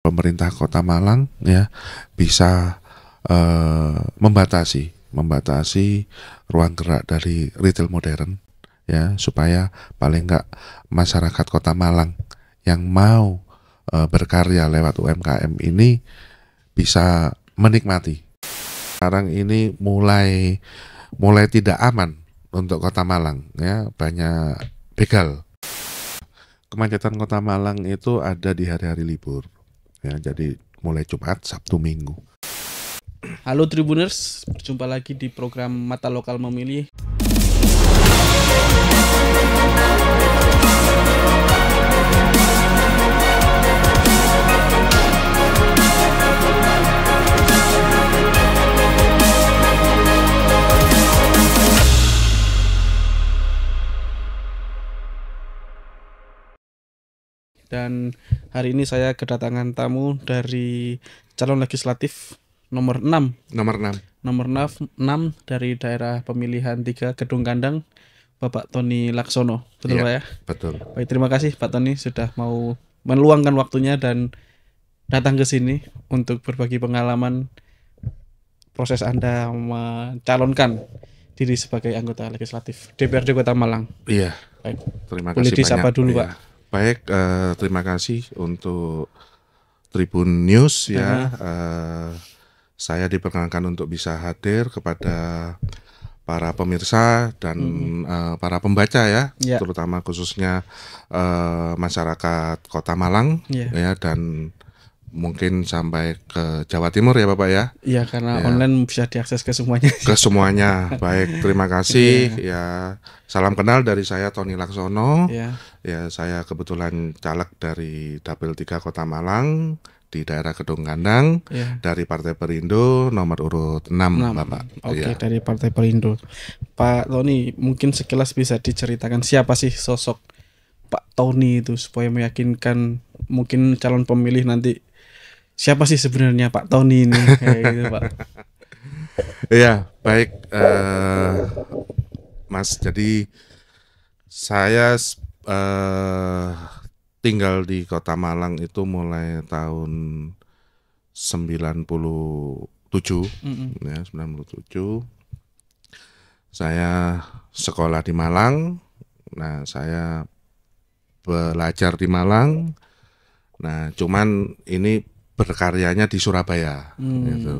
pemerintah Kota Malang ya bisa uh, membatasi membatasi ruang gerak dari retail modern ya supaya paling enggak masyarakat Kota Malang yang mau uh, berkarya lewat UMKM ini bisa menikmati. Sekarang ini mulai mulai tidak aman untuk Kota Malang ya, banyak begal. Kemacetan Kota Malang itu ada di hari-hari libur ya jadi mulai Jumat Sabtu Minggu Halo Tribuners berjumpa lagi di program Mata Lokal Memilih dan hari ini saya kedatangan tamu dari calon legislatif nomor 6. Nomor 6. Nomor 6, 6 dari daerah pemilihan 3 Gedung Kandang Bapak Tony Laksono. Betul ya, Pak ya? Betul. Baik, terima kasih Pak Tony sudah mau meluangkan waktunya dan datang ke sini untuk berbagi pengalaman proses Anda mencalonkan diri sebagai anggota legislatif DPRD Kota Malang. Iya. Baik. Terima kasih Boleh disapa banyak. dulu, ya. Pak. Iya. Baik, uh, terima kasih untuk Tribun News ya. Uh -huh. uh, saya diperkenankan untuk bisa hadir kepada para pemirsa dan hmm. uh, para pembaca ya, yeah. terutama khususnya uh, masyarakat Kota Malang yeah. ya dan mungkin sampai ke Jawa Timur ya Bapak ya. Iya karena ya. online bisa diakses ke semuanya. Ke semuanya. Baik, terima kasih iya. ya. Salam kenal dari saya Tony Laksono. Ya. ya saya kebetulan caleg dari Dapil 3 Kota Malang di daerah Kedung Kandang ya. dari Partai Perindo nomor urut 6, 6. Bapak. Oke, ya. dari Partai Perindo. Pak Tony, mungkin sekilas bisa diceritakan siapa sih sosok Pak Tony itu supaya meyakinkan mungkin calon pemilih nanti siapa sih sebenarnya Pak Tony ini kayak gitu Iya, baik uh, Mas. Jadi saya uh, tinggal di Kota Malang itu mulai tahun 97 mm -mm. ya 97. Saya sekolah di Malang. Nah, saya belajar di Malang. Nah, cuman ini berkaryanya di Surabaya hmm. gitu.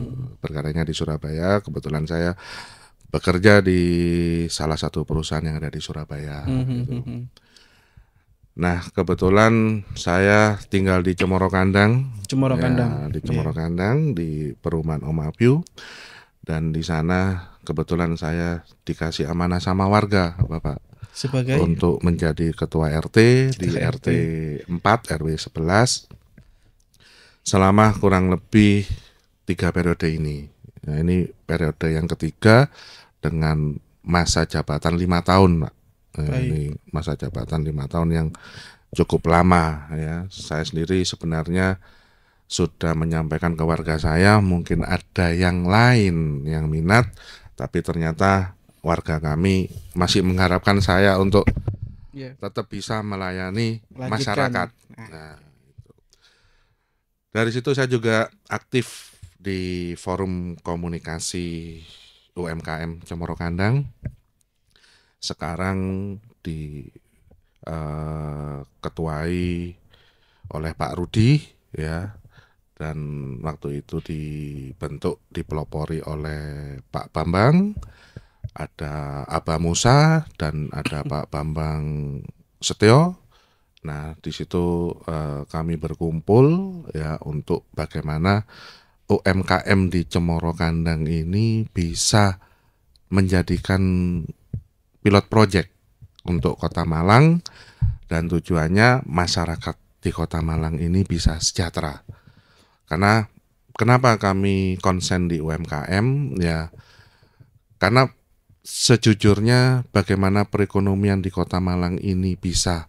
berkaryanya di Surabaya kebetulan saya bekerja di salah satu perusahaan yang ada di Surabaya hmm, hmm gitu. Hmm, hmm. Nah, kebetulan saya tinggal di Cemoro Kandang. Cemoro ya, Kandang. Di iya. Cemoro yeah. Kandang di perumahan Omapiu Dan di sana kebetulan saya dikasih amanah sama warga, Bapak. Sebagai untuk menjadi ketua RT di RT 4 RW 11 selama kurang lebih tiga periode ini. Nah, ini periode yang ketiga dengan masa jabatan lima tahun, Nah, ini masa jabatan lima tahun yang cukup lama ya. Saya sendiri sebenarnya sudah menyampaikan ke warga saya mungkin ada yang lain yang minat, tapi ternyata warga kami masih mengharapkan saya untuk iya. tetap bisa melayani masyarakat. Nah, nah. Dari situ saya juga aktif di forum komunikasi UMKM Cemoro Kandang. Sekarang di eh, ketuai oleh Pak Rudi ya dan waktu itu dibentuk dipelopori oleh Pak Bambang ada Aba Musa dan ada Pak Bambang Setio Nah, di situ uh, kami berkumpul ya untuk bagaimana UMKM di Cemoro Kandang ini bisa menjadikan pilot project untuk Kota Malang dan tujuannya masyarakat di Kota Malang ini bisa sejahtera. Karena kenapa kami konsen di UMKM ya karena sejujurnya bagaimana perekonomian di Kota Malang ini bisa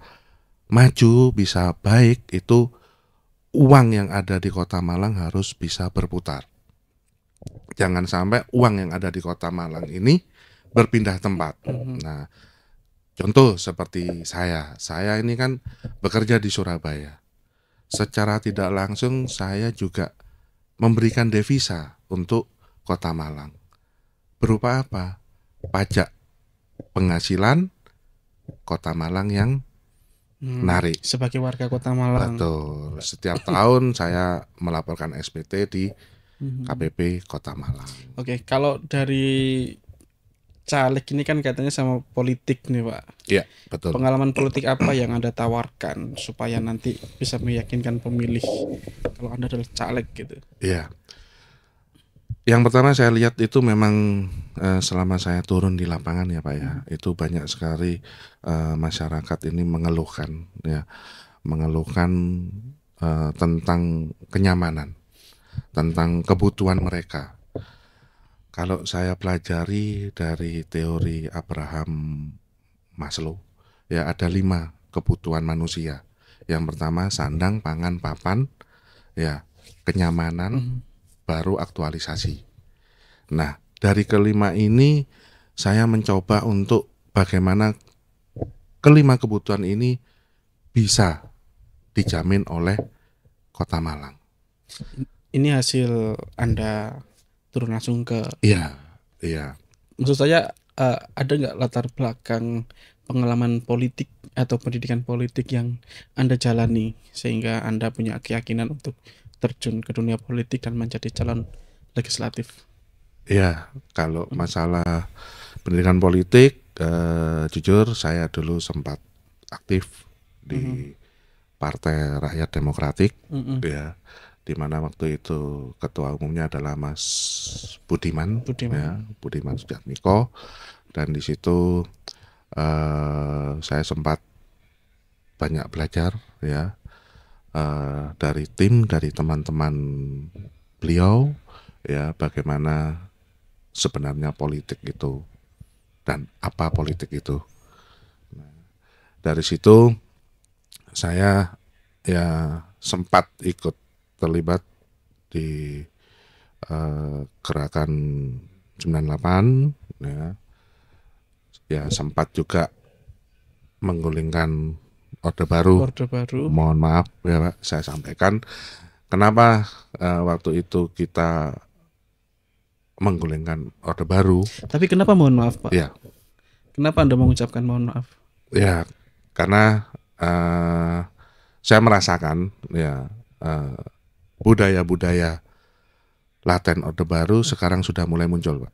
maju, bisa baik itu uang yang ada di Kota Malang harus bisa berputar. Jangan sampai uang yang ada di Kota Malang ini berpindah tempat. Mhm. Nah, contoh seperti saya, saya ini kan bekerja di Surabaya. Secara tidak langsung saya juga memberikan devisa untuk Kota Malang. Berupa apa? Pajak penghasilan Kota Malang yang hmm, narik. Sebagai warga Kota Malang. Betul. Setiap tahun saya melaporkan SPT di hmm. KPP Kota Malang. Oke, kalau dari caleg ini kan katanya sama politik nih pak. Iya betul. Pengalaman politik apa yang anda tawarkan supaya nanti bisa meyakinkan pemilih kalau anda adalah caleg gitu? Iya, yang pertama saya lihat itu memang uh, selama saya turun di lapangan ya pak ya hmm. itu banyak sekali uh, masyarakat ini mengeluhkan ya mengeluhkan uh, tentang kenyamanan tentang kebutuhan mereka kalau saya pelajari dari teori Abraham Maslow ya ada lima kebutuhan manusia yang pertama sandang pangan papan ya kenyamanan hmm baru aktualisasi. Nah, dari kelima ini saya mencoba untuk bagaimana kelima kebutuhan ini bisa dijamin oleh Kota Malang. Ini hasil Anda turun langsung ke Iya, iya. Maksud saya uh, ada nggak latar belakang pengalaman politik atau pendidikan politik yang Anda jalani sehingga Anda punya keyakinan untuk terjun ke dunia politik dan menjadi calon legislatif? Ya, kalau hmm. masalah pendidikan politik, eh, jujur saya dulu sempat aktif di mm -hmm. Partai Rakyat Demokratik, mm -hmm. ya, di mana waktu itu ketua umumnya adalah Mas Budiman, Budiman, ya, Budiman Sujatmiko, dan di situ eh, saya sempat banyak belajar, ya, uh, dari tim dari teman-teman beliau ya bagaimana sebenarnya politik itu dan apa politik itu nah, dari situ saya ya sempat ikut terlibat di uh, gerakan 98 ya ya sempat juga menggulingkan Orde Baru. Orde Baru. Mohon maaf ya Pak, saya sampaikan kenapa uh, waktu itu kita menggulingkan Orde Baru. Tapi kenapa mohon maaf Pak? Ya. Kenapa Anda mengucapkan mohon maaf? Ya, karena uh, saya merasakan ya budaya e, budaya-budaya laten Orde Baru sekarang sudah mulai muncul, Pak.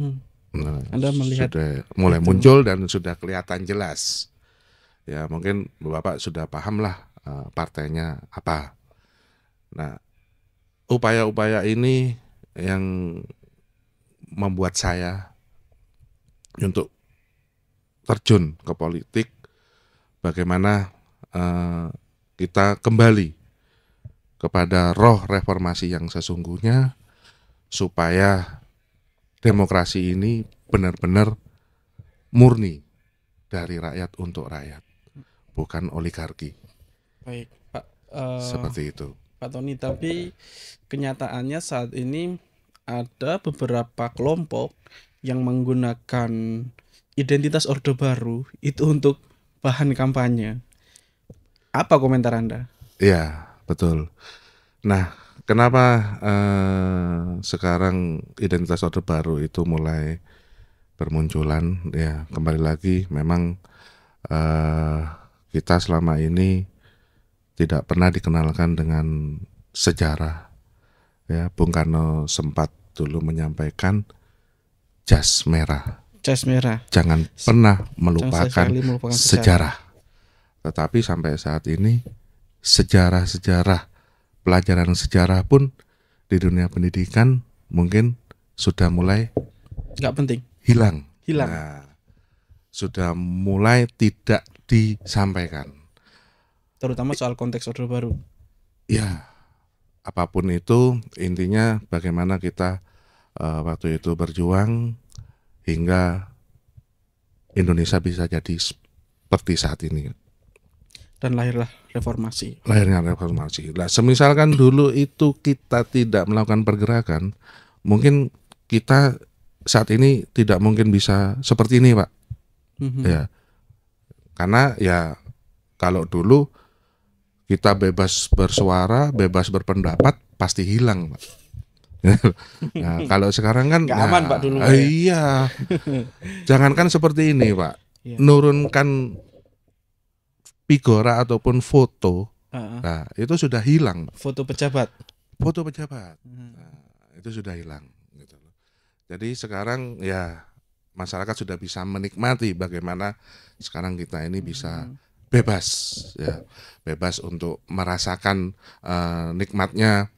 Hmm. Nah, Anda melihat sudah mulai itu. muncul dan sudah kelihatan jelas ya mungkin bapak sudah paham lah eh, partainya apa. Nah upaya-upaya ini yang membuat saya untuk terjun ke politik, bagaimana uh, kita kembali kepada roh reformasi yang sesungguhnya supaya demokrasi ini benar-benar murni dari rakyat untuk rakyat bukan oligarki. Baik, Pak. Uh, Seperti itu. Pak Tony, tapi kenyataannya saat ini ada beberapa kelompok yang menggunakan identitas Orde Baru itu untuk bahan kampanye. Apa komentar Anda? Iya, betul. Nah, kenapa eh, sekarang identitas Orde Baru itu mulai bermunculan? Ya, kembali lagi memang eh, kita selama ini tidak pernah dikenalkan dengan sejarah. Ya, Bung Karno sempat dulu menyampaikan jas merah. Jas merah. Jangan pernah melupakan, Jangan melupakan sejarah. sejarah. Tetapi sampai saat ini sejarah-sejarah, pelajaran sejarah pun di dunia pendidikan mungkin sudah mulai nggak penting hilang hilang nah, sudah mulai tidak disampaikan. Terutama soal konteks order Baru. Ya, apapun itu intinya bagaimana kita uh, waktu itu berjuang hingga Indonesia bisa jadi seperti saat ini. Dan lahirlah reformasi. Lahirnya reformasi. Nah, semisalkan dulu itu kita tidak melakukan pergerakan, mungkin kita saat ini tidak mungkin bisa seperti ini, Pak. Mm -hmm. Ya karena ya kalau dulu kita bebas bersuara, bebas berpendapat pasti hilang, Pak. nah, kalau sekarang kan Gak aman ya, Pak dulu. ya. Iya. Jangankan seperti ini, Pak. Iya. Nurunkan figura ataupun foto. Uh-huh. Nah, itu sudah hilang, Foto pejabat. Foto pejabat. uh Nah, itu sudah hilang gitu. Jadi sekarang ya masyarakat sudah bisa menikmati bagaimana sekarang kita ini bisa hmm. bebas ya bebas untuk merasakan uh, nikmatnya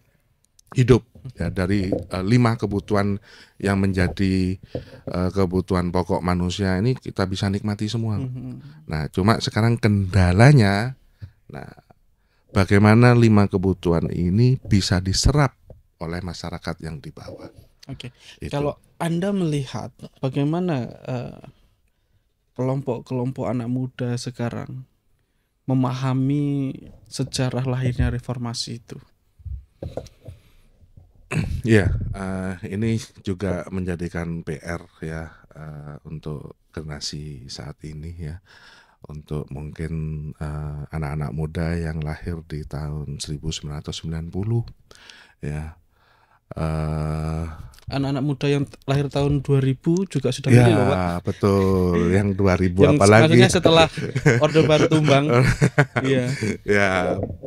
hidup ya dari uh, lima kebutuhan yang menjadi uh, kebutuhan pokok manusia ini kita bisa nikmati semua. hmm Nah, cuma sekarang kendalanya nah bagaimana lima kebutuhan ini bisa diserap oleh masyarakat yang di bawah. Oke. Okay. Kalau Anda melihat bagaimana kelompok eh, kelompok-kelompok anak muda sekarang memahami sejarah lahirnya reformasi itu? Ya, yeah, uh, ini juga menjadikan PR ya uh, untuk generasi saat ini ya, untuk mungkin anak eh, anak-anak muda yang lahir di tahun 1990 ya Eh, anak-anak muda yang lahir tahun 2000 juga sudah ya, milih Pak. betul. Yang 2000 yang apalagi. Yang setelah Orde Baru tumbang. Iya. ya,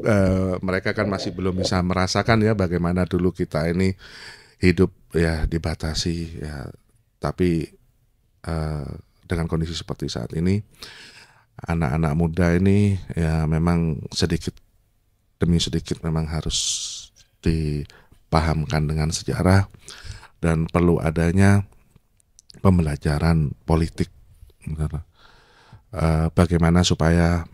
uh, mereka kan masih belum bisa merasakan ya bagaimana dulu kita ini hidup ya dibatasi ya. Tapi uh, dengan kondisi seperti saat ini anak-anak muda ini ya memang sedikit demi sedikit memang harus di dipahamkan dengan sejarah dan perlu adanya pembelajaran politik eh, bagaimana supaya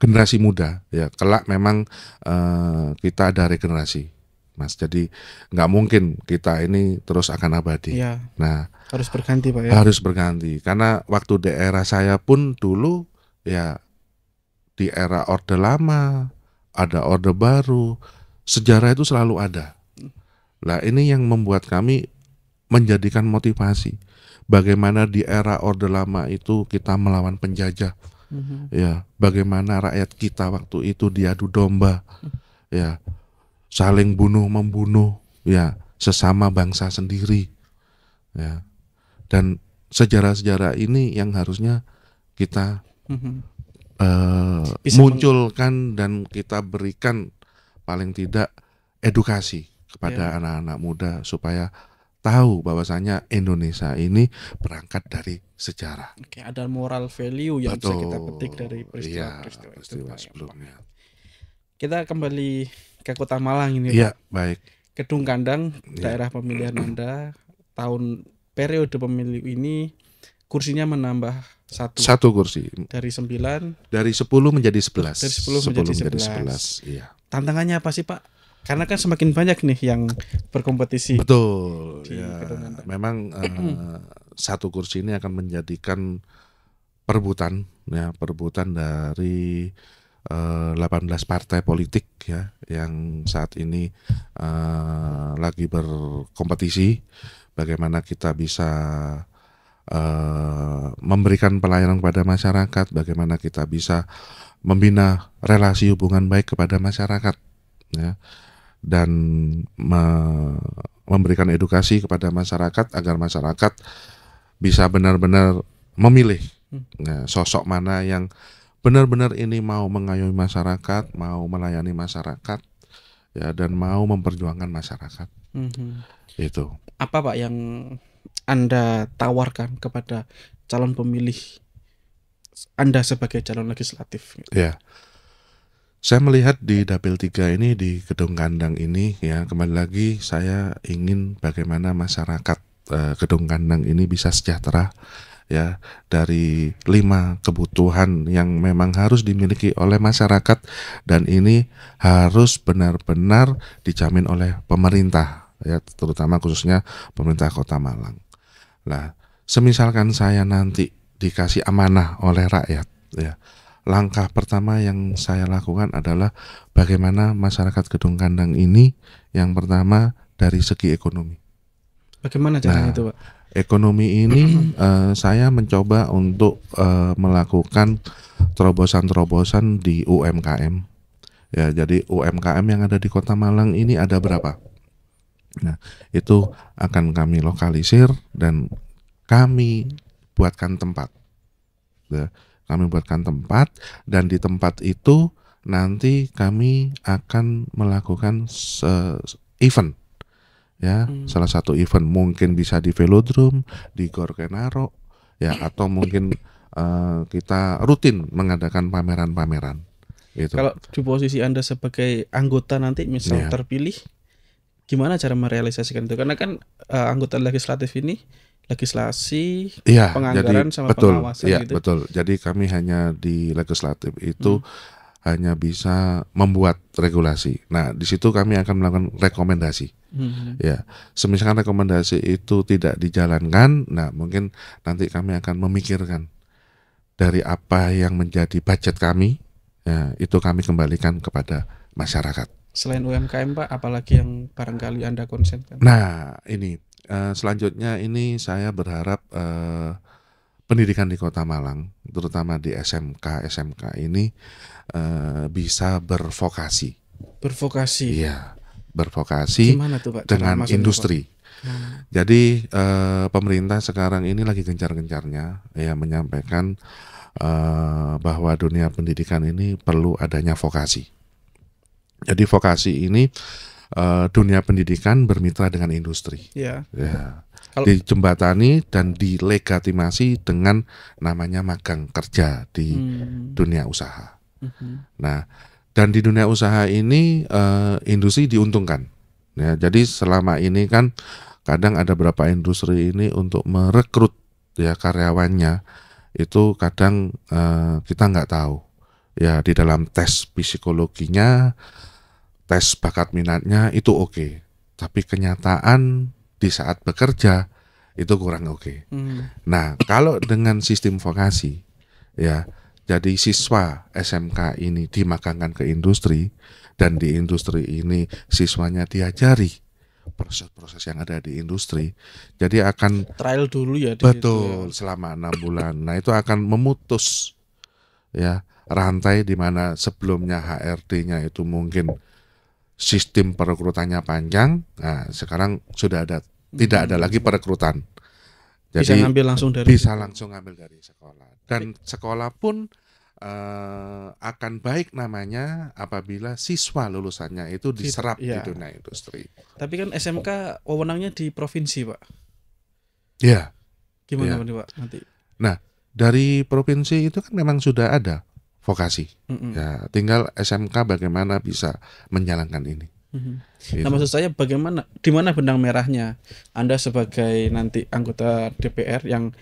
generasi muda ya kelak memang eh, kita ada regenerasi mas jadi nggak mungkin kita ini terus akan abadi ya, nah harus berganti pak ya harus berganti karena waktu daerah saya pun dulu ya di era orde lama ada orde baru Sejarah itu selalu ada. Nah ini yang membuat kami menjadikan motivasi. Bagaimana di era Orde Lama itu kita melawan penjajah. Mm-hmm. Ya, bagaimana rakyat kita waktu itu diadu domba. Ya, saling bunuh membunuh. Ya, sesama bangsa sendiri. Ya, dan sejarah-sejarah ini yang harusnya kita mm-hmm. uh, munculkan dan kita berikan paling tidak edukasi kepada iya. anak-anak yeah. muda supaya tahu bahwasanya Indonesia ini berangkat dari sejarah. Oke, ada moral value yang Betul. bisa kita petik dari iya, peristiwa-peristiwa ya, peristiwa peristiwa sebelumnya. Kita kembali ke Kota Malang ini. Iya, baik. Gedung kandang ya. daerah pemilihan Anda tahun periode pemilu ini kursinya menambah satu. Satu kursi. Dari sembilan. Dari sepuluh menjadi sebelas. Dari sepuluh menjadi sebelas. Iya tantangannya apa sih Pak? Karena kan semakin banyak nih yang berkompetisi. Betul. Ya, memang uh, satu kursi ini akan menjadikan perbutan, ya perbutan dari uh, eh, 18 partai politik ya yang saat ini uh, lagi berkompetisi bagaimana kita bisa uh, memberikan pelayanan kepada masyarakat bagaimana kita bisa membina relasi hubungan baik kepada masyarakat ya dan me memberikan edukasi kepada masyarakat agar masyarakat bisa benar-benar memilih hmm. ya, sosok mana yang benar-benar ini mau mengayomi masyarakat, mau melayani masyarakat ya dan mau memperjuangkan masyarakat. -hmm. Itu. Apa Pak yang Anda tawarkan kepada calon pemilih anda sebagai calon legislatif? Ya. Saya melihat di Dapil 3 ini di Gedung Kandang ini ya kembali lagi saya ingin bagaimana masyarakat eh, Gedung Kandang ini bisa sejahtera ya dari lima kebutuhan yang memang harus dimiliki oleh masyarakat dan ini harus benar-benar dijamin oleh pemerintah ya terutama khususnya pemerintah kota Malang. Nah, semisalkan saya nanti dikasih amanah oleh rakyat ya langkah pertama yang saya lakukan adalah bagaimana masyarakat Gedung Kandang ini yang pertama dari segi ekonomi. Bagaimana caranya nah, itu, Pak? Ekonomi ini uh, saya mencoba untuk uh, melakukan terobosan-terobosan di UMKM. Ya, jadi UMKM yang ada di Kota Malang ini ada berapa? Nah, itu akan kami lokalisir dan kami buatkan tempat. Ya, kami buatkan tempat dan di tempat itu nanti kami akan melakukan event ya hmm. salah satu event mungkin bisa di velodrome di Gor Kenaro ya atau mungkin uh, kita rutin mengadakan pameran-pameran gitu. kalau di posisi anda sebagai anggota nanti misal yeah. terpilih gimana cara merealisasikan itu karena kan uh, anggota legislatif ini legislasi, ya, penganggaran jadi, sama betul, pengawasan ya, gitu. Betul. Jadi kami hanya di legislatif itu hmm. hanya bisa membuat regulasi. Nah, di situ kami akan melakukan rekomendasi. Hmm. Ya, semisalkan rekomendasi itu tidak dijalankan, nah mungkin nanti kami akan memikirkan dari apa yang menjadi budget kami, ya, itu kami kembalikan kepada masyarakat. Selain UMKM Pak, apalagi yang barangkali Anda konsen? Nah, ini Eh, selanjutnya ini saya berharap uh, pendidikan di Kota Malang, terutama di SMK SMK ini uh, bisa bervokasi. Bervokasi. Iya, bervokasi Gimana tuh, Pak? dengan industri. Pak? Hmm. Jadi pemerintah sekarang ini lagi gencar-gencarnya ya menyampaikan bahwa dunia pendidikan ini perlu adanya vokasi. Jadi vokasi ini Eh, dunia pendidikan bermitra dengan industri. Ya. ya. Kalau, dijembatani dan dilegitimasi dengan namanya magang kerja di hmm. dunia usaha. -huh. Mhm. Nah, dan di dunia usaha ini uh, industri diuntungkan. Ya, jadi selama ini kan kadang ada beberapa industri ini untuk merekrut ya karyawannya itu kadang uh, kita nggak tahu ya di dalam tes psikologinya tes bakat minatnya itu oke, okay. tapi kenyataan di saat bekerja itu kurang oke. Okay. Hmm. Nah, kalau dengan sistem vokasi ya, jadi siswa SMK ini dimakangkan ke industri dan di industri ini siswanya diajari proses-proses yang ada di industri. Jadi akan trial dulu ya. ya. Betul, ya. selama enam bulan. Nah itu akan memutus ya rantai di mana sebelumnya HRD-nya itu mungkin sistem perekrutannya panjang. Nah, sekarang sudah ada tidak ada hmm. lagi perekrutan. Jadi bisa ngambil langsung dari bisa langsung ngambil dari sekolah. Dan sekolah pun uh, akan baik namanya apabila siswa lulusannya itu diserap ya. di dunia industri. Tapi kan SMK wewenangnya di provinsi, Pak. Iya. Gimana ya. nih, Pak? Nanti. Nah, dari provinsi itu kan memang sudah ada vokasi. Mm-hmm. Ya, tinggal SMK bagaimana bisa menjalankan ini. Mm-hmm. Gitu. Nah, maksud saya bagaimana di mana benang merahnya Anda sebagai nanti anggota DPR yang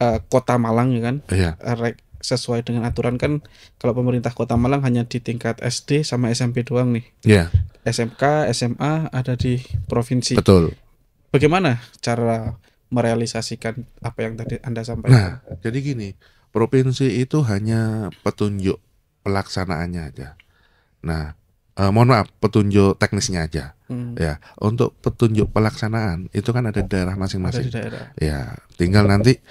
uh, Kota Malang ya kan? Iya. Yeah. sesuai dengan aturan kan kalau pemerintah Kota Malang hanya di tingkat SD sama SMP doang nih. Iya. SMK, SMA ada di provinsi. Betul. Bagaimana cara merealisasikan apa yang tadi Anda sampaikan? Nah, jadi gini, provinsi itu hanya petunjuk pelaksanaannya aja. Nah, eh, mohon maaf, petunjuk teknisnya aja. Hmm. Ya, untuk petunjuk pelaksanaan itu kan ada daerah masing-masing. daerah. Ya, tinggal nanti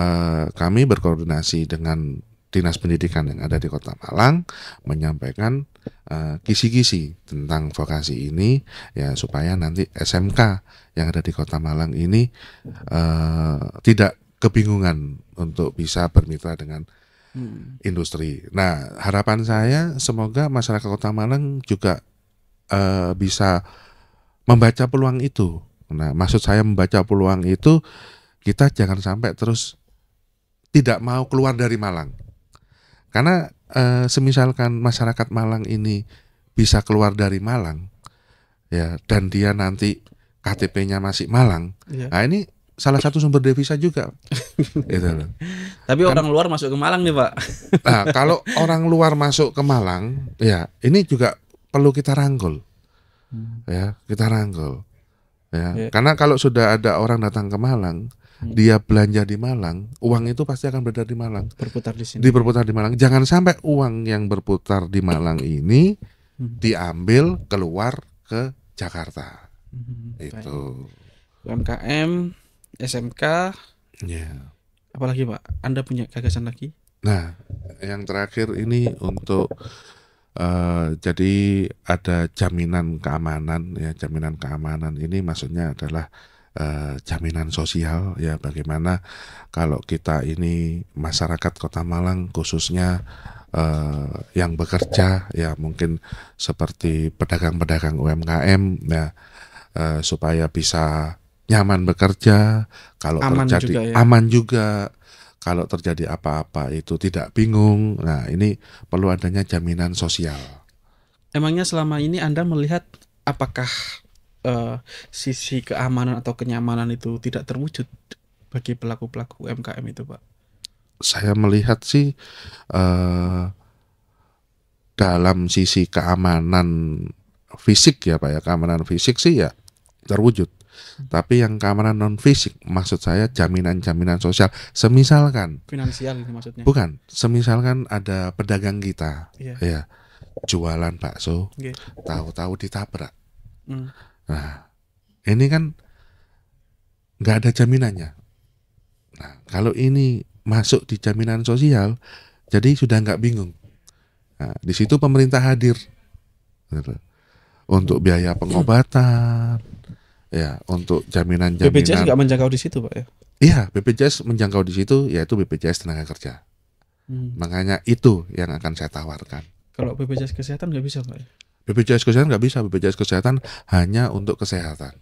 eh, kami berkoordinasi dengan dinas pendidikan yang ada di Kota Malang menyampaikan eh, kisi-kisi uh, tentang vokasi ini ya supaya nanti SMK yang ada di Kota Malang ini uh, tidak kebingungan untuk bisa bermitra dengan hmm. industri. Nah, harapan saya semoga masyarakat Kota Malang juga uh, bisa membaca peluang itu. Nah, maksud saya membaca peluang itu kita jangan sampai terus tidak mau keluar dari Malang. Karena uh, semisalkan masyarakat Malang ini bisa keluar dari Malang, ya, dan dia nanti KTP-nya masih Malang, ya. nah ini salah satu sumber devisa juga. gitu loh. Tapi kan, orang luar masuk ke Malang nih Pak. nah kalau orang luar masuk ke Malang, ya ini juga perlu kita rangkul, hmm. ya kita rangkul. Ya. ya. Karena kalau sudah ada orang datang ke Malang, hmm. dia belanja di Malang, uang itu pasti akan berada di Malang. Berputar di sini. Diperputar di Malang. Jangan sampai uang yang berputar di Malang ini hmm. diambil keluar ke Jakarta. Hmm. Itu. Baik. UMKM SMK. Yeah. Apalagi Pak, Anda punya gagasan lagi? Nah, yang terakhir ini untuk uh, jadi ada jaminan keamanan ya, jaminan keamanan ini maksudnya adalah uh, jaminan sosial ya bagaimana kalau kita ini masyarakat Kota Malang khususnya uh, yang bekerja ya mungkin seperti pedagang-pedagang UMKM ya uh, supaya bisa nyaman bekerja, kalau aman terjadi juga, ya. aman juga, kalau terjadi apa-apa itu tidak bingung. Nah, ini perlu adanya jaminan sosial. Emangnya selama ini Anda melihat apakah uh, sisi keamanan atau kenyamanan itu tidak terwujud bagi pelaku-pelaku UMKM itu, Pak? Saya melihat sih uh, dalam sisi keamanan fisik ya, Pak ya, keamanan fisik sih ya terwujud. Tapi yang keamanan non fisik, maksud saya jaminan-jaminan sosial. Semisalkan finansial maksudnya. Bukan, semisalkan ada pedagang kita, yeah. ya jualan bakso, okay. Iya. tahu-tahu ditabrak. Mm. Nah, ini kan nggak ada jaminannya. Nah, kalau ini masuk di jaminan sosial, jadi sudah nggak bingung. Nah, di situ pemerintah hadir gitu. untuk biaya pengobatan, ya untuk jaminan-jaminan. BPJS nggak menjangkau di situ, Pak ya? Iya, BPJS menjangkau di situ yaitu BPJS tenaga kerja. Hmm. Makanya itu yang akan saya tawarkan. Kalau BPJS kesehatan nggak bisa, Pak ya? BPJS kesehatan nggak bisa, BPJS kesehatan hanya untuk kesehatan.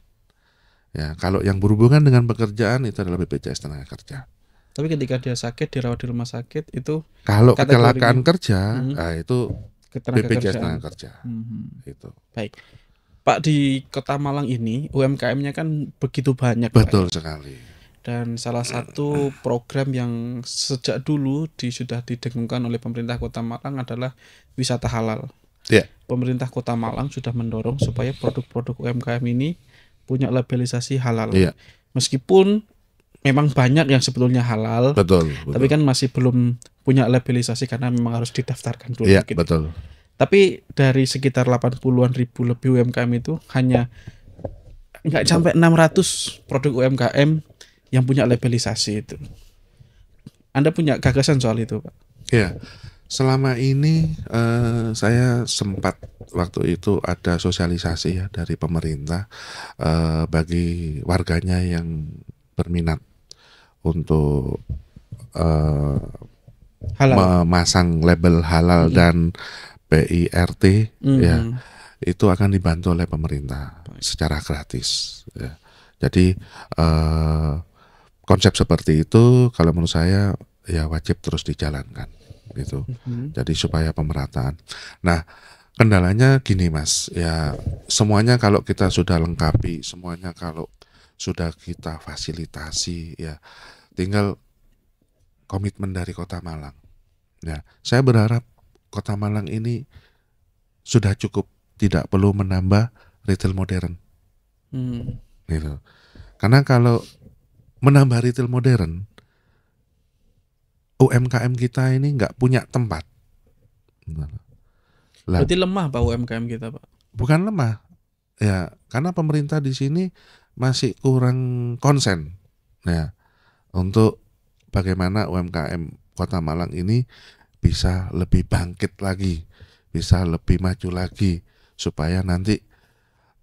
Ya, kalau yang berhubungan dengan pekerjaan itu adalah BPJS tenaga kerja. Tapi ketika dia sakit dirawat di rumah sakit itu kalau kecelakaan kerja, hmm. nah, itu BPJS tenaga kerja. Hmm. Itu. Baik. Pak di Kota Malang ini UMKM-nya kan begitu banyak. Betul Pak. sekali. Dan salah satu program yang sejak dulu di, sudah didengungkan oleh pemerintah Kota Malang adalah wisata halal. Ya. Pemerintah Kota Malang sudah mendorong supaya produk-produk UMKM ini punya labelisasi halal. Ya. Meskipun memang banyak yang sebetulnya halal. Betul, betul. Tapi kan masih belum punya labelisasi karena memang harus didaftarkan dulu. Iya, gitu. betul. Tapi dari sekitar 80-an ribu lebih UMKM itu hanya nggak sampai 600 produk UMKM yang punya labelisasi itu. Anda punya gagasan soal itu, Pak? Ya, selama ini eh, saya sempat waktu itu ada sosialisasi ya dari pemerintah eh, bagi warganya yang berminat untuk eh, memasang label halal hmm. dan PIRT mm-hmm. ya itu akan dibantu oleh pemerintah secara gratis. Ya. Jadi eh, konsep seperti itu kalau menurut saya ya wajib terus dijalankan gitu. Mm-hmm. Jadi supaya pemerataan. Nah kendalanya gini mas ya semuanya kalau kita sudah lengkapi semuanya kalau sudah kita fasilitasi ya tinggal komitmen dari Kota Malang. Ya saya berharap Kota Malang ini sudah cukup, tidak perlu menambah retail modern. Hmm. Gitu. Karena kalau menambah retail modern, UMKM kita ini nggak punya tempat. Gitu. Lah, Berarti lemah pak UMKM kita pak? Bukan lemah, ya karena pemerintah di sini masih kurang konsen, ya untuk bagaimana UMKM Kota Malang ini bisa lebih bangkit lagi, bisa lebih maju lagi supaya nanti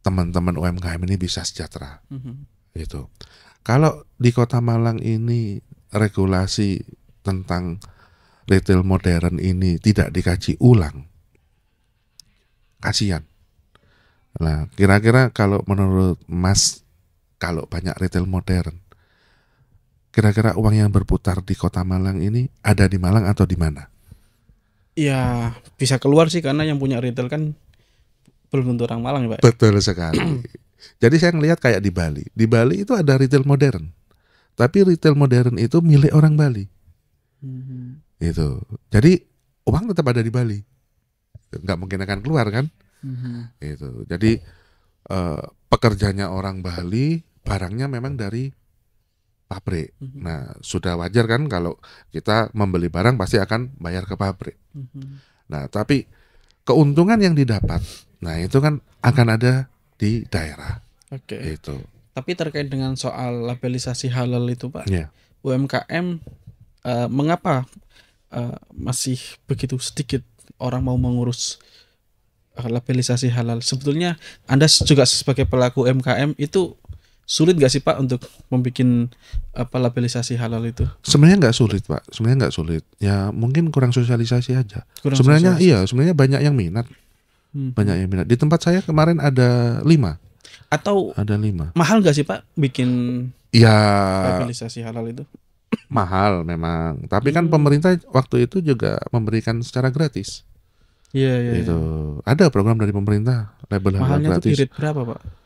teman-teman UMKM ini bisa sejahtera. Mm-hmm. Gitu. Kalau di Kota Malang ini regulasi tentang retail modern ini tidak dikaji ulang, kasihan. Nah, kira-kira kalau menurut Mas kalau banyak retail modern, kira-kira uang yang berputar di Kota Malang ini ada di Malang atau di mana? ya bisa keluar sih karena yang punya retail kan belum tentu orang Malang ya Pak. Betul sekali. Jadi saya ngelihat kayak di Bali. Di Bali itu ada retail modern. Tapi retail modern itu milik orang Bali. Hmm. Itu. Jadi uang tetap ada di Bali. Nggak mungkin akan keluar kan? Hmm. Itu. Jadi eh, pekerjanya orang Bali, barangnya memang dari pabrik. Mm -hmm. Nah, sudah wajar kan kalau kita membeli barang pasti akan bayar ke pabrik. Mm -hmm. Nah, tapi keuntungan yang didapat, nah itu kan akan ada di daerah. Oke. Okay. Itu. Tapi terkait dengan soal labelisasi halal itu, Pak. Yeah. UMKM uh, mengapa uh, masih begitu sedikit orang mau mengurus eh, labelisasi halal? Sebetulnya Anda juga sebagai pelaku UMKM itu sulit gak sih Pak untuk membuat apa labelisasi halal itu? Sebenarnya nggak sulit Pak, sebenarnya nggak sulit. Ya mungkin kurang sosialisasi aja. Kurang sebenarnya sosialisasi. iya, sebenarnya banyak yang minat, hmm. banyak yang minat. Di tempat saya kemarin ada lima. Atau ada lima. Mahal gak sih Pak bikin? Ya. Labelisasi halal itu? Mahal memang, tapi kan hmm. pemerintah waktu itu juga memberikan secara gratis. Iya, iya. iya. Itu ya. ada program dari pemerintah label halal gratis. Mahalnya itu berapa Pak?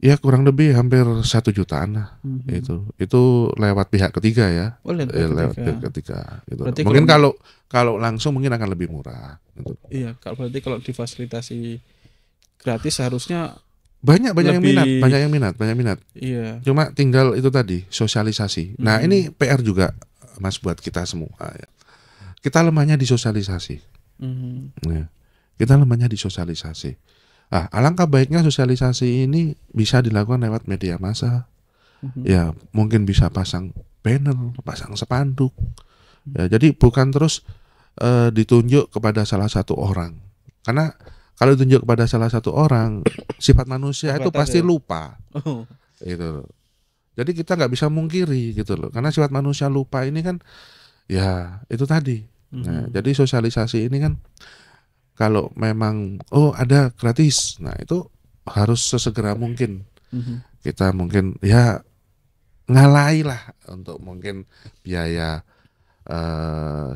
Ya kurang lebih hampir satu jutaan lah mm -hmm. itu. Itu lewat pihak ketiga ya. Oh, lewat, eh, lewat pihak ketiga. Gitu. mungkin kalau kalau langsung mungkin akan lebih murah. Gitu. Iya, kalau berarti kalau difasilitasi gratis harusnya banyak banyak lebih... yang minat, banyak yang minat, banyak yang minat. Iya. Cuma tinggal itu tadi sosialisasi. Mm -hmm. Nah mhm. ini PR juga mas buat kita semua. Ya. Kita lemahnya di sosialisasi. Mm -hmm. Kita lemahnya di sosialisasi Nah, alangkah baiknya sosialisasi ini bisa dilakukan lewat media massa. Mm-hmm. Ya, mungkin bisa pasang panel, pasang sepanduk. Ya, jadi bukan terus e, ditunjuk kepada salah satu orang. Karena kalau ditunjuk kepada salah satu orang, sifat manusia itu pasti ya? lupa. Oh. Itu. Jadi kita nggak bisa mungkiri gitu loh. Karena sifat manusia lupa ini kan ya itu tadi. mm-hmm. jadi sosialisasi ini kan kalau memang oh ada gratis nah itu harus sesegera mungkin mm-hmm. kita mungkin ya ngalai untuk mungkin biaya uh,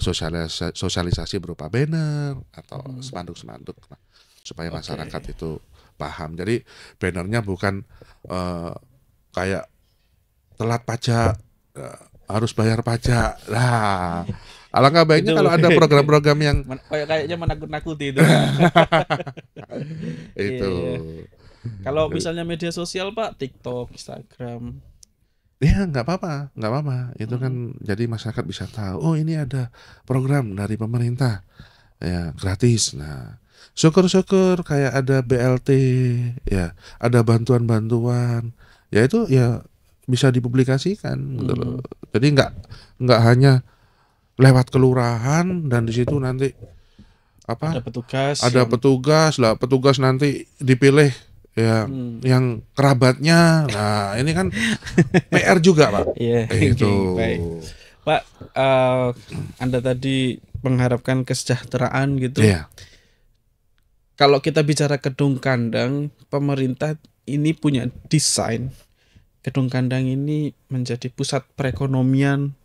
sosialisasi berupa banner atau mm-hmm. spanduk-spanduk nah, supaya okay. masyarakat itu paham jadi bannernya bukan uh, kayak telat pajak uh, harus bayar pajak lah Alangkah baiknya kalau ada program-program yang kayak kayaknya menakut-nakuti itu. itu. Iya, iya. Kalau misalnya media sosial Pak, TikTok, Instagram. Ya nggak apa-apa, nggak apa-apa. Itu kan hmm. kan jadi masyarakat bisa tahu. Oh ini ada program dari pemerintah ya gratis. Nah syukur-syukur kayak ada BLT ya, ada bantuan-bantuan. Ya itu ya bisa dipublikasikan gitu hmm. Jadi nggak nggak hanya lewat kelurahan dan di situ nanti apa ada petugas ada yang... petugas lah petugas nanti dipilih ya hmm. yang kerabatnya nah ini kan PR juga pak yeah, itu okay, pak uh, anda tadi mengharapkan kesejahteraan gitu yeah. kalau kita bicara gedung kandang pemerintah ini punya desain gedung kandang ini menjadi pusat perekonomian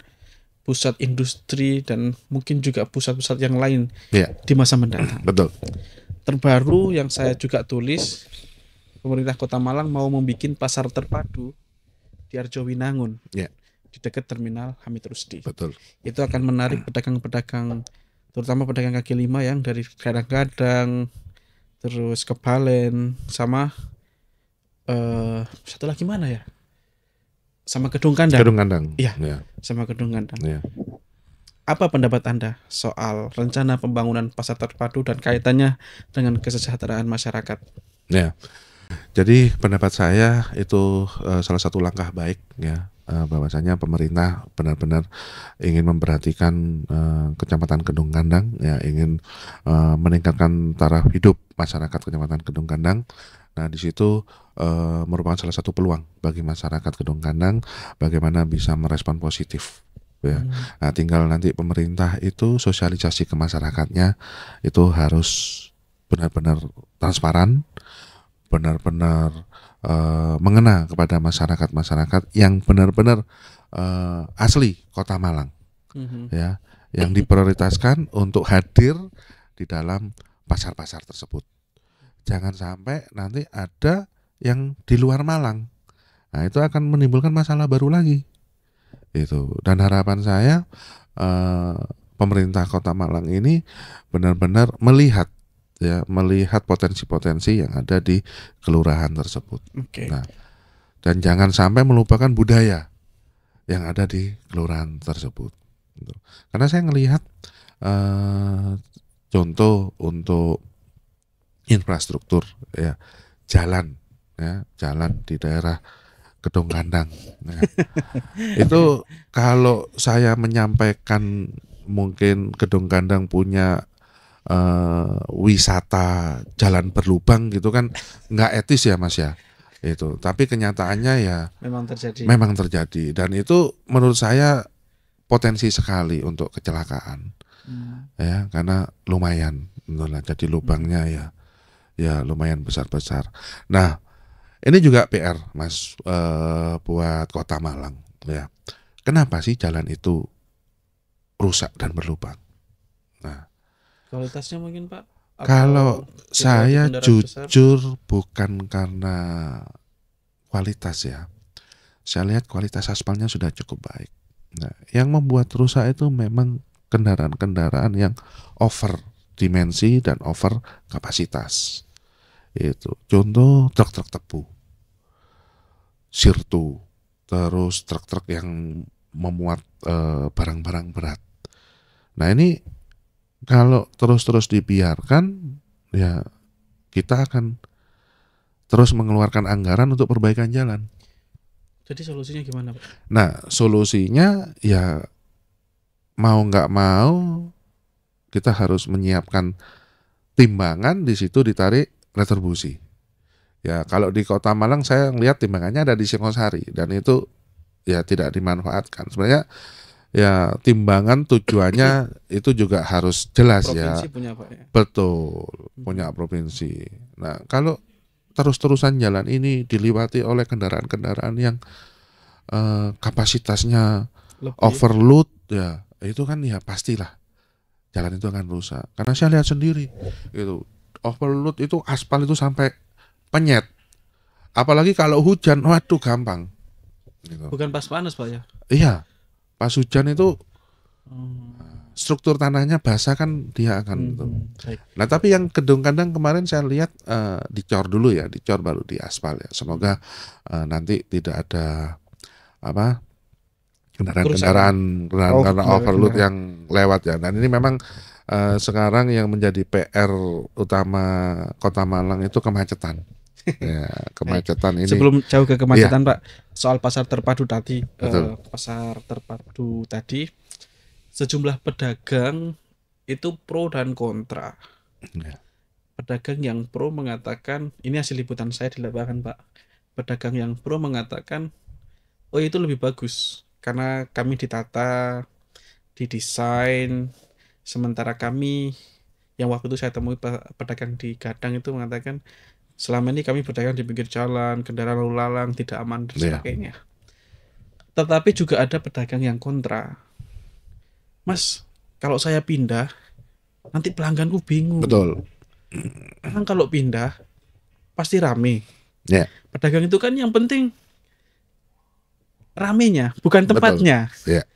pusat industri dan mungkin juga pusat-pusat yang lain ya. di masa mendatang. Betul. Terbaru yang saya juga tulis, pemerintah Kota Malang mau membuat pasar terpadu di Arjowinangun. ya. Di dekat terminal Hamid Rusdi. Betul. Itu akan menarik pedagang-pedagang terutama pedagang kaki lima yang dari kadang-kadang terus Balen sama uh, satu lagi mana ya? sama gedung kandang. Gedung kandang. Iya. Ya. Sama gedung kandang. Ya. Apa pendapat Anda soal rencana pembangunan pasar terpadu dan kaitannya dengan kesejahteraan masyarakat? Ya. Jadi pendapat saya itu uh, salah satu langkah baik ya eh, bahwasanya pemerintah benar-benar ingin memperhatikan uh, kecamatan Kedung Kandang ya ingin uh, meningkatkan taraf hidup masyarakat kecamatan Kedung Kandang Nah, di situ e, merupakan salah satu peluang bagi masyarakat Gedung Kandang bagaimana bisa merespon positif ya. Hmm. Nah, tinggal nanti pemerintah itu sosialisasi ke masyarakatnya itu harus benar-benar transparan, benar-benar e, mengena kepada masyarakat-masyarakat yang benar-benar e, asli Kota Malang. Hmm. Ya, yang diprioritaskan untuk hadir di dalam pasar-pasar tersebut jangan sampai nanti ada yang di luar Malang. Nah, itu akan menimbulkan masalah baru lagi. Itu. Dan harapan saya eh, pemerintah Kota Malang ini benar-benar melihat ya, melihat potensi-potensi yang ada di kelurahan tersebut. Okay. Nah, dan jangan sampai melupakan budaya yang ada di kelurahan tersebut. Gitu. Karena saya melihat eh, contoh untuk infrastruktur ya jalan ya jalan di daerah Gedung Kandang ya. itu kalau saya menyampaikan mungkin Gedung Kandang punya uh, wisata jalan berlubang gitu kan nggak etis ya Mas ya itu tapi kenyataannya ya memang terjadi memang terjadi dan itu menurut saya potensi sekali untuk kecelakaan hmm. ya karena lumayan jadi lubangnya ya ya lumayan besar-besar. Nah, ini juga PR Mas uh, buat Kota Malang ya. Kenapa sih jalan itu rusak dan berlubang? Nah, kualitasnya mungkin Pak kalau saya jujur besar? bukan karena kualitas ya. Saya lihat kualitas aspalnya sudah cukup baik. Nah, yang membuat rusak itu memang kendaraan-kendaraan yang over dimensi dan over kapasitas itu contoh truk-truk tebu sirtu terus truk-truk yang memuat eh, barang-barang e, berat nah ini kalau terus-terus dibiarkan ya kita akan terus mengeluarkan anggaran untuk perbaikan jalan jadi solusinya gimana Pak? nah solusinya ya mau nggak mau kita harus menyiapkan timbangan di situ ditarik retribusi. Ya kalau di Kota Malang saya lihat timbangannya ada di Singosari dan itu ya tidak dimanfaatkan. Sebenarnya ya timbangan tujuannya itu juga harus jelas ya. provinsi ya. Punya apa ya. Betul, hmm. punya provinsi. Nah, kalau terus-terusan jalan ini diliwati oleh kendaraan-kendaraan yang uh, kapasitasnya Lebih. overload ya, itu kan ya pastilah jalan itu akan rusak. Karena saya lihat sendiri gitu overload itu aspal itu sampai penyet. Apalagi kalau hujan, waduh gampang. Gitu. Bukan pas panas pak ya? Iya, pas hujan itu hmm. struktur tanahnya basah kan dia akan hmm. itu. Hmm, nah tapi yang gedung kandang kemarin saya lihat uh, dicor dulu ya, dicor baru di aspal ya. Semoga uh, nanti tidak ada apa kendaraan-kendaraan kendaraan, oh, overload yang lewat ya. Dan ini memang Eh, sekarang yang menjadi PR utama Kota Malang itu kemacetan. ya, kemacetan ini. Sebelum jauh ke kemacetan, ya. Pak, soal pasar terpadu tadi, eh, Betul. pasar terpadu tadi, sejumlah pedagang itu pro dan kontra. Ya. Pedagang yang pro mengatakan, ini hasil liputan saya di lapangan, Pak. Pedagang yang pro mengatakan, oh itu lebih bagus karena kami ditata, didesain, Sementara kami yang waktu itu saya temui pedagang di Gadang itu mengatakan selama ini kami berdagang di pinggir jalan, kendaraan lalu lalang tidak aman dan iya. sebagainya. Yeah. Tetapi juga ada pedagang yang kontra. Mas, kalau saya pindah nanti pelangganku bingung. Betul. Kan kalau pindah pasti rame. Ya. Yeah. Pedagang itu kan yang penting ramenya, bukan tempatnya. Yeah.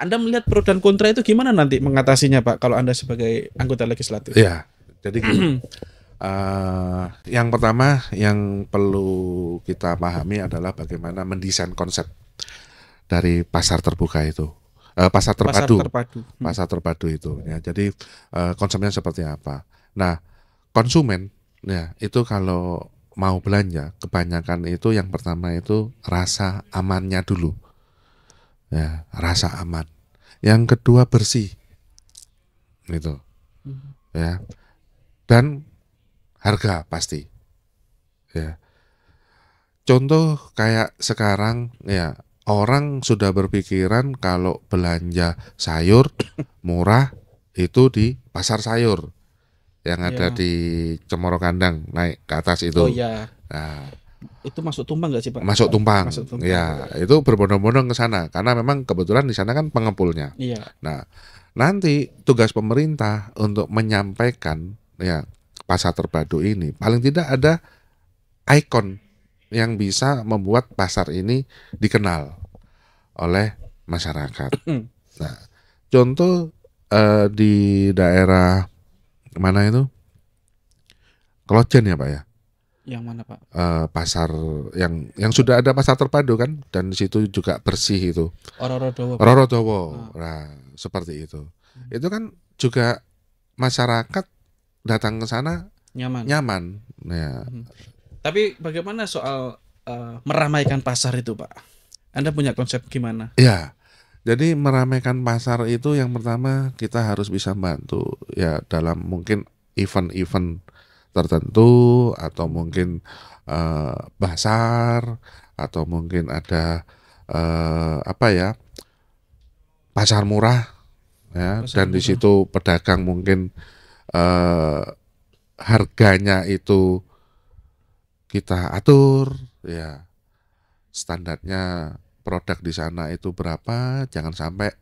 Anda melihat pro dan kontra itu gimana nanti mengatasinya Pak kalau Anda sebagai anggota legislatif? Ya, jadi gini. uh, yang pertama yang perlu kita pahami adalah bagaimana mendesain konsep dari pasar terbuka itu. Eh, pasar terpadu. Pasar terpadu. Hmm. Pasar terpadu itu ya. Jadi uh, konsepnya seperti apa? Nah, konsumen ya itu kalau mau belanja kebanyakan itu yang pertama itu rasa amannya dulu ya rasa aman yang kedua bersih gitu mhm. ya dan harga pasti ya contoh kayak sekarang ya orang sudah berpikiran kalau belanja sayur murah itu di pasar sayur yang ada ya. di Cemoro Kandang naik ke atas itu. Oh ya. Nah, itu masuk tumpang nggak sih pak? Masuk tumpang. Masuk tumpang. Ya, itu berbondong-bondong ke sana karena memang kebetulan di sana kan pengepulnya. Iya. Nah, nanti tugas pemerintah untuk menyampaikan ya pasar terpadu ini paling tidak ada ikon yang bisa membuat pasar ini dikenal oleh masyarakat. Nah, contoh eh, di daerah mana itu? Klojen ya pak ya? Yang mana pak? Uh, pasar yang yang sudah ada pasar terpadu kan dan di situ juga bersih itu. Roro Ororodowo. Ah. Nah seperti itu. Hmm. Itu kan juga masyarakat datang ke sana nyaman. Nyaman. Ya. Hmm. Tapi bagaimana soal uh, meramaikan pasar itu pak? Anda punya konsep gimana? Ya. Jadi meramaikan pasar itu yang pertama kita harus bisa bantu ya dalam mungkin event-event tertentu atau mungkin uh, eh, pasar atau mungkin ada uh, apa ya pasar murah ya pasar dan di situ pedagang mungkin uh, harganya itu kita atur ya standarnya produk di sana itu berapa jangan sampai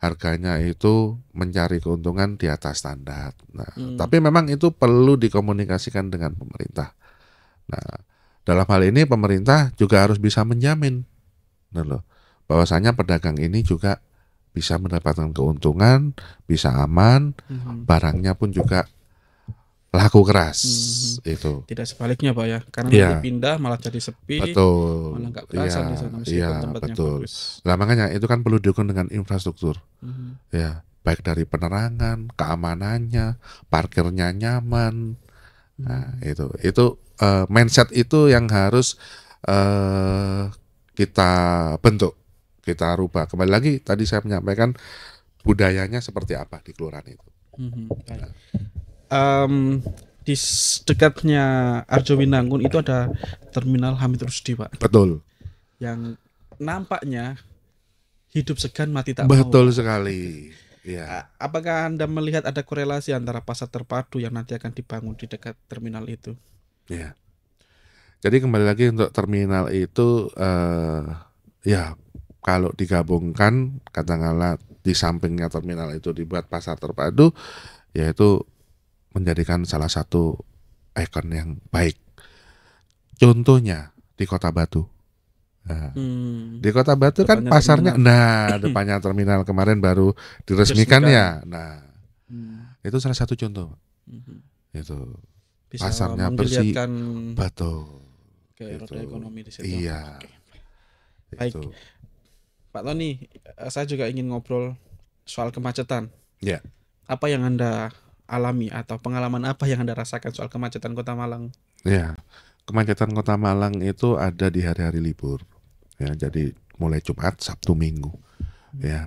harganya itu mencari keuntungan di atas standar. Nah, hmm. tapi memang itu perlu dikomunikasikan dengan pemerintah. Nah, dalam hal ini pemerintah juga harus bisa menjamin, loh, bahwasanya pedagang ini juga bisa mendapatkan keuntungan, bisa aman, hmm. barangnya pun juga laku keras hmm. itu. Tidak sebaliknya pak ya, karena nanti iya. pindah malah jadi sepi, betul. malah nggak yeah. di iya, betul. Nah makanya itu kan perlu dukung dengan infrastruktur, hmm. ya baik dari penerangan, keamanannya, parkirnya nyaman, nah, hmm. nah itu itu uh, mindset itu yang harus uh, kita bentuk, kita rubah. Kembali lagi tadi saya menyampaikan budayanya seperti apa di kelurahan itu. Hmm, Nah um, di dekatnya Arjo Winangun itu ada terminal Hamid Rusdi pak. Betul. Yang nampaknya hidup segan mati tak Betul mau. Betul sekali. Ya. Apakah anda melihat ada korelasi antara pasar terpadu yang nanti akan dibangun di dekat terminal itu? Ya. Jadi kembali lagi untuk terminal itu uh, ya kalau digabungkan katakanlah di sampingnya terminal itu dibuat pasar terpadu yaitu menjadikan salah satu ikon yang baik. Contohnya di Kota Batu. Nah, hmm. Di Kota Batu kan depannya kan pasarnya, terminal. nah depannya terminal kemarin baru diresmikan, ya. Nah hmm. itu salah satu contoh. Hmm. Itu Bisa pasarnya bersih, batu. Gitu. ekonomi di situ. Iya. Okay. Baik, itu. Pak Tony, eh, saya juga ingin ngobrol soal kemacetan. Ya. Apa yang anda alami atau pengalaman apa yang Anda rasakan soal kemacetan Kota Malang? Ya, kemacetan Kota Malang itu ada di hari-hari libur. Ya, jadi mulai Jumat, Sabtu, Minggu. Hmm. Ya.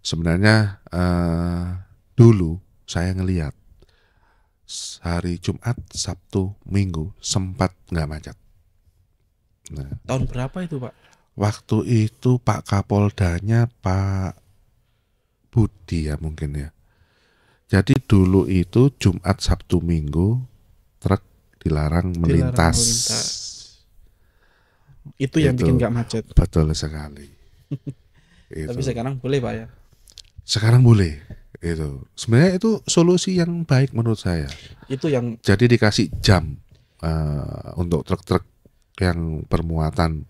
Sebenarnya uh, dulu saya ngelihat hari Jumat, Sabtu, Minggu sempat nggak macet. Nah, tahun berapa itu, Pak? Waktu itu Pak Kapoldanya Pak Budi ya mungkin ya. Jadi dulu itu Jumat, Sabtu, Minggu truk dilarang, melintas. Itu, itu yang bikin nggak macet. Betul sekali. itu. Tapi sekarang boleh pak ya? Sekarang boleh itu. Sebenarnya itu solusi yang baik menurut saya. Itu yang. Jadi dikasih jam uh, untuk truk-truk yang permuatan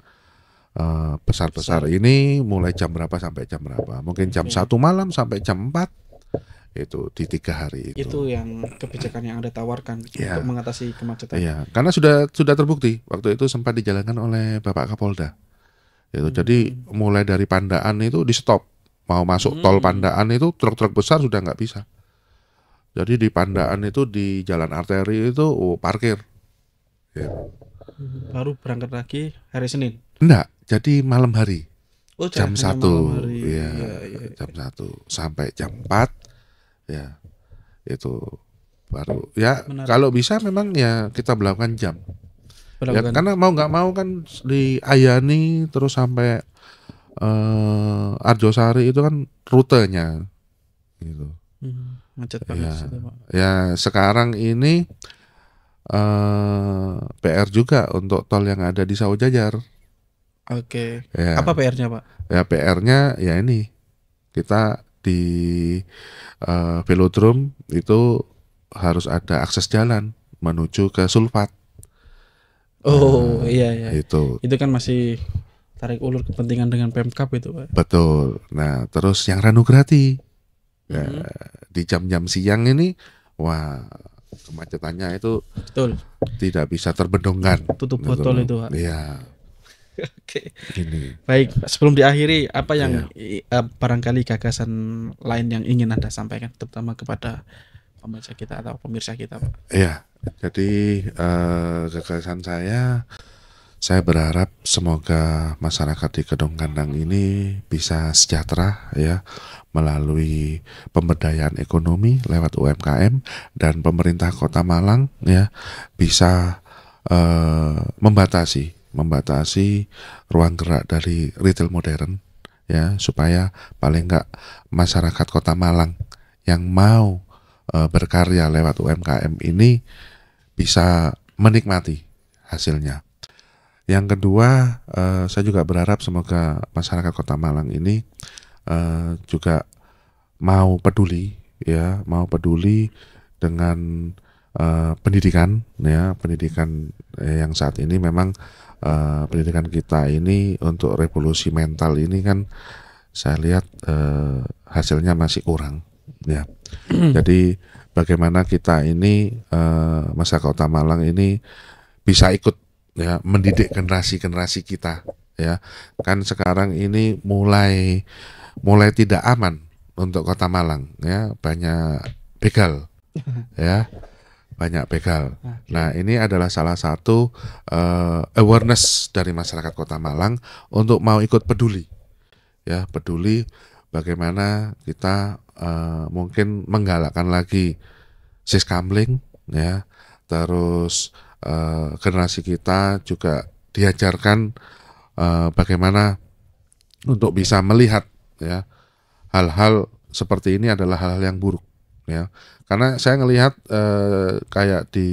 eh, besar-besar uh, ini mulai jam berapa sampai jam berapa? Mungkin jam iya. satu malam sampai jam 4 itu di tiga hari itu. Itu yang kebijakan yang anda tawarkan ya. untuk mengatasi kemacetan. Iya, karena sudah sudah terbukti waktu itu sempat dijalankan oleh Bapak Kapolda. Itu hmm. jadi mulai dari Pandaan itu di stop mau masuk hmm. tol Pandaan itu truk-truk besar sudah nggak bisa. Jadi di Pandaan itu di jalan arteri itu oh, parkir. Ya. Baru berangkat lagi hari Senin. Enggak, jadi malam hari. Oh, jam satu, ya, ya, ya, jam iya. satu sampai jam empat ya itu baru ya Menarik. kalau bisa memang ya kita melakukan jam ya karena mau nggak mau kan di Ayani terus sampai uh, eh, Arjosari itu kan rutenya gitu hmm, macet ya, banget ya, ya sekarang ini uh, eh, PR juga untuk tol yang ada di Sawo Jajar Oke. Okay. Ya. Apa PR-nya, Pak? Ya PR-nya ya ini. Kita di uh, velodrome itu harus ada akses jalan menuju ke sulfat. Oh nah, iya iya. Itu. Itu kan masih tarik ulur kepentingan dengan Pemkap itu pak. Betul. Nah terus yang Ranugrati ya, hmm. di jam-jam siang ini wah kemacetannya itu Betul. tidak bisa terbendungkan. Tutup botol itu pak. Iya. Oke. Gini. Baik, sebelum diakhiri apa yang uh, barangkali gagasan lain yang ingin Anda sampaikan terutama kepada pemirsa kita atau pemirsa kita, Pak? Iya. Jadi uh, gagasan saya saya berharap semoga masyarakat di Kedong Kandang ini bisa sejahtera ya melalui pemberdayaan ekonomi lewat UMKM dan pemerintah Kota Malang ya bisa uh, membatasi membatasi ruang gerak dari retail modern ya supaya paling enggak masyarakat Kota Malang yang mau e, berkarya lewat UMKM ini bisa menikmati hasilnya. Yang kedua, e, saya juga berharap semoga masyarakat Kota Malang ini e, juga mau peduli ya, mau peduli dengan pendidikan ya, pendidikan yang saat ini memang uh, pendidikan kita ini untuk revolusi mental ini kan saya lihat uh, hasilnya masih kurang ya. Hmm. Jadi bagaimana kita ini uh, eh, masa Kota Malang ini bisa ikut ya mendidik generasi-generasi kita ya. Kan sekarang ini mulai mulai tidak aman untuk Kota Malang ya, banyak begal ya banyak begal. Nah, ini adalah salah satu uh, awareness dari masyarakat Kota Malang untuk mau ikut peduli. Ya, peduli bagaimana kita uh, mungkin menggalakkan lagi sis kamling ya. Terus uh, generasi kita juga diajarkan uh, bagaimana untuk bisa melihat ya hal-hal seperti ini adalah hal-hal yang buruk ya karena saya melihat eh, kayak di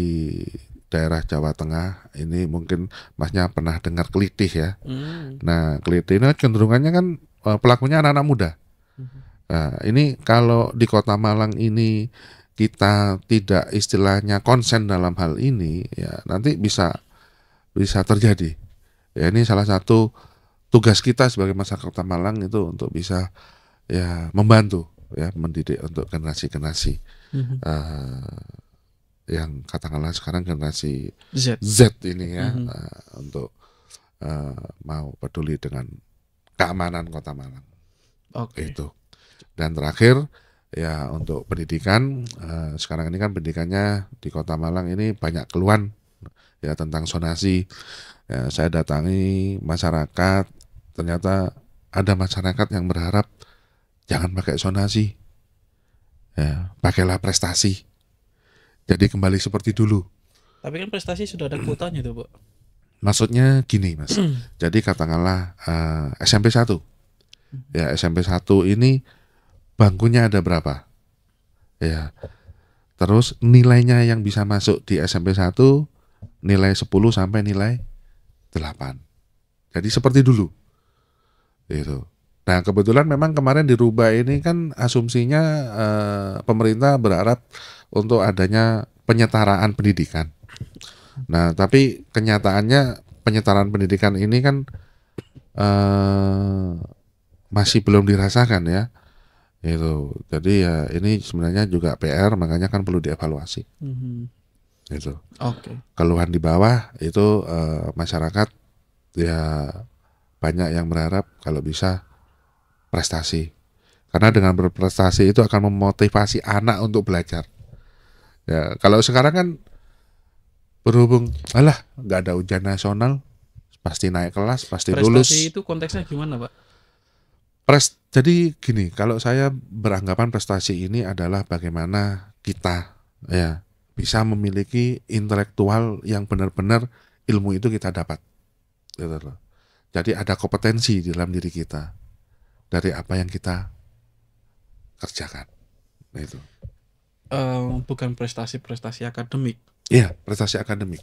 daerah Jawa Tengah ini mungkin masnya pernah dengar kelitih ya hmm. nah kelitih ini cenderungannya kan eh, pelakunya anak-anak muda hmm. nah ini kalau di kota Malang ini kita tidak istilahnya konsen dalam hal ini ya nanti bisa bisa terjadi ya ini salah satu tugas kita sebagai masyarakat Malang itu untuk bisa ya membantu ya mendidik untuk generasi-generasi mm-hmm. uh, eh, yang katakanlah sekarang generasi Z, Z ini ya mm-hmm. uh, untuk uh, mau peduli dengan keamanan kota Malang. Okay. Itu. Dan terakhir ya untuk pendidikan uh, sekarang ini kan pendidikannya di kota Malang ini banyak keluhan ya tentang sonasi. Ya, saya datangi masyarakat ternyata ada masyarakat yang berharap Jangan pakai sonasi. Ya, pakailah prestasi. Jadi kembali seperti dulu. Tapi kan prestasi sudah ada kuotanya tuh, Pak. Maksudnya gini, Mas. Jadi katakanlah uh, eh, SMP 1. Ya, SMP 1 ini bangkunya ada berapa? Ya. Terus nilainya yang bisa masuk di SMP 1 nilai 10 sampai nilai 8. Jadi seperti dulu. Itu. Nah, kebetulan memang kemarin dirubah ini kan asumsinya eh, pemerintah berharap untuk adanya penyetaraan pendidikan. Nah, tapi kenyataannya penyetaraan pendidikan ini kan eh, masih belum dirasakan ya. Itu. Jadi ya ini sebenarnya juga PR, makanya kan perlu dievaluasi. Mm -hmm. Itu. Oke. Okay. Keluhan di bawah itu uh, masyarakat ya banyak yang berharap kalau bisa prestasi. Karena dengan berprestasi itu akan memotivasi anak untuk belajar. Ya, kalau sekarang kan berhubung, alah nggak ada ujian nasional, pasti naik kelas, pasti prestasi lulus. Prestasi itu konteksnya gimana, Pak? Pres, jadi gini, kalau saya beranggapan prestasi ini adalah bagaimana kita ya bisa memiliki intelektual yang benar-benar ilmu itu kita dapat. Gitu loh. Jadi ada kompetensi di dalam diri kita dari apa yang kita kerjakan. Nah, itu. Um, bukan prestasi-prestasi akademik. Iya, prestasi akademik.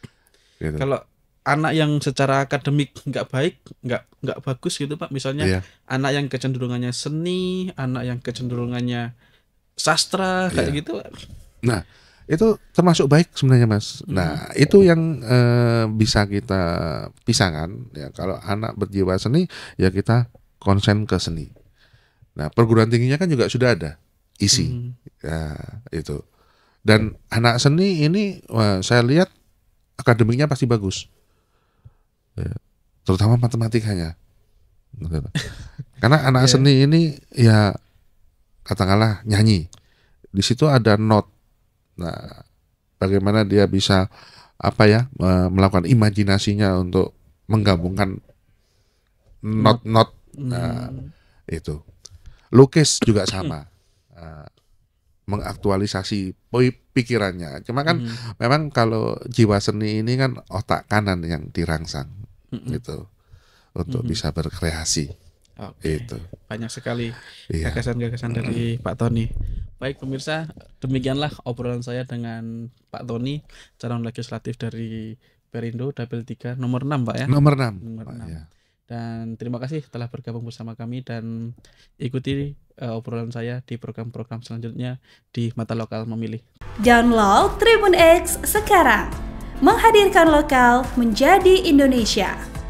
gitu. Kalau anak yang secara akademik nggak baik, nggak nggak bagus gitu pak. Misalnya yeah. anak yang kecenderungannya seni, anak yang kecenderungannya sastra kayak yeah. gitu. Pak. Nah, itu termasuk baik sebenarnya mas. Hmm. Nah itu yang e, bisa kita pisahkan ya kalau anak berjiwa seni ya kita konsen ke seni. Nah, perguruan tingginya kan juga sudah ada isi hmm. ya, itu. Dan anak seni ini wah, saya lihat akademiknya pasti bagus, ya, terutama matematikanya. Gitu. Karena anak yeah. seni ini ya katakanlah nyanyi, di situ ada not. Nah, bagaimana dia bisa apa ya melakukan imajinasinya untuk menggabungkan not not Nah, hmm. itu. Lukis juga sama. Uh, mengaktualisasi pikirannya. Cuma kan hmm. memang kalau jiwa seni ini kan otak kanan yang dirangsang hmm. gitu untuk hmm. bisa berkreasi. Okay. Itu. Banyak sekali iya. gagasan-gagasan dari hmm. Pak Tony. Baik pemirsa, demikianlah obrolan saya dengan Pak Tony, calon legislatif dari Perindo Dapil 3 nomor 6 Pak ya. Nomor 6. Nomor 6. Pak, ya. Dan terima kasih telah bergabung bersama kami dan ikuti uh, obrolan saya di program-program selanjutnya di Mata Lokal Memilih. Download Tribun X sekarang. Menghadirkan lokal menjadi Indonesia.